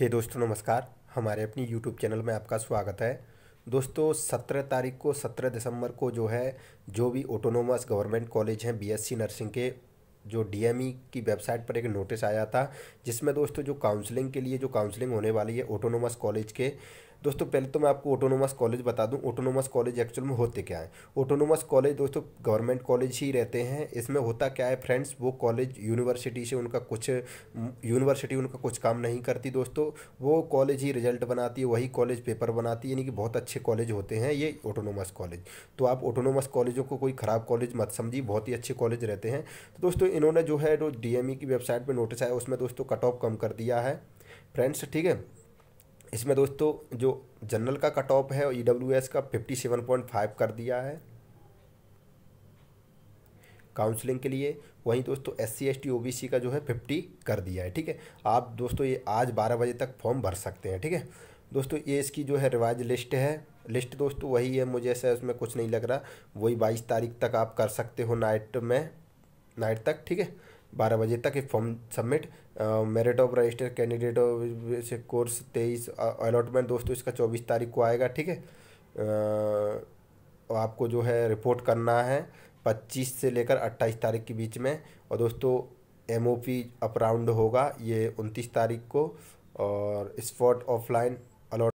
हे दोस्तों नमस्कार हमारे अपनी यूट्यूब चैनल में आपका स्वागत है दोस्तों सत्रह तारीख को सत्रह दिसंबर को जो है जो भी ऑटोनोमस गवर्नमेंट कॉलेज हैं बीएससी नर्सिंग के जो डी e की वेबसाइट पर एक नोटिस आया था जिसमें दोस्तों जो काउंसलिंग के लिए जो काउंसलिंग होने वाली है ऑटोनोमस कॉलेज के दोस्तों पहले तो मैं आपको ऑटोनोमस कॉलेज बता दूं ऑटोनोमस कॉलेज एक्चुअल में होते क्या है ऑटोनोमस कॉलेज दोस्तों गवर्नमेंट कॉलेज ही रहते हैं इसमें होता क्या है फ्रेंड्स वो कॉलेज यूनिवर्सिटी से उनका कुछ यूनिवर्सिटी उनका कुछ काम नहीं करती दोस्तों वो कॉलेज ही रिजल्ट बनाती है वही कॉलेज पेपर बनाती है यानी कि बहुत अच्छे कॉलेज होते हैं ये ऑटोनोमस कॉलेज तो आप ऑटोनोमस कॉलेजों को कोई ख़राब कॉलेज मत समझिए बहुत ही अच्छे कॉलेज रहते हैं तो दोस्तों इन्होंने जो है जो डी e की वेबसाइट पर नोटिस आया उसमें दोस्तों कट ऑफ कम कर दिया है फ्रेंड्स ठीक है इसमें दोस्तों जो जनरल का कट ऑफ है ई डब्ल्यू एस का फिफ्टी सेवन पॉइंट फाइव कर दिया है काउंसलिंग के लिए वहीं दोस्तों S C S T O B C का जो है फिफ्टी कर दिया है ठीक है आप दोस्तों ये आज बारह बजे तक फॉर्म भर सकते हैं ठीक है दोस्तों ये इसकी जो है रिवाइज लिस्ट है लिस्ट दोस्तों वही है मुझे ऐसा उसमें कुछ नहीं लग रहा वही बाईस तारीख तक आप कर सकते हो नाइट में नाइट तक ठीक है बारह बजे तक ये form submit merit of register candidate से कोर्स तेईस अलॉटमेंट दोस्तों इसका चौबीस तारीख को आएगा ठीक है आपको जो है रिपोर्ट करना है पच्चीस से लेकर अट्ठाईस तारीख के बीच में और दोस्तों एम ओ पी अपराउंड होगा ये उनतीस तारीख को और स्पॉट ऑफलाइन अलॉट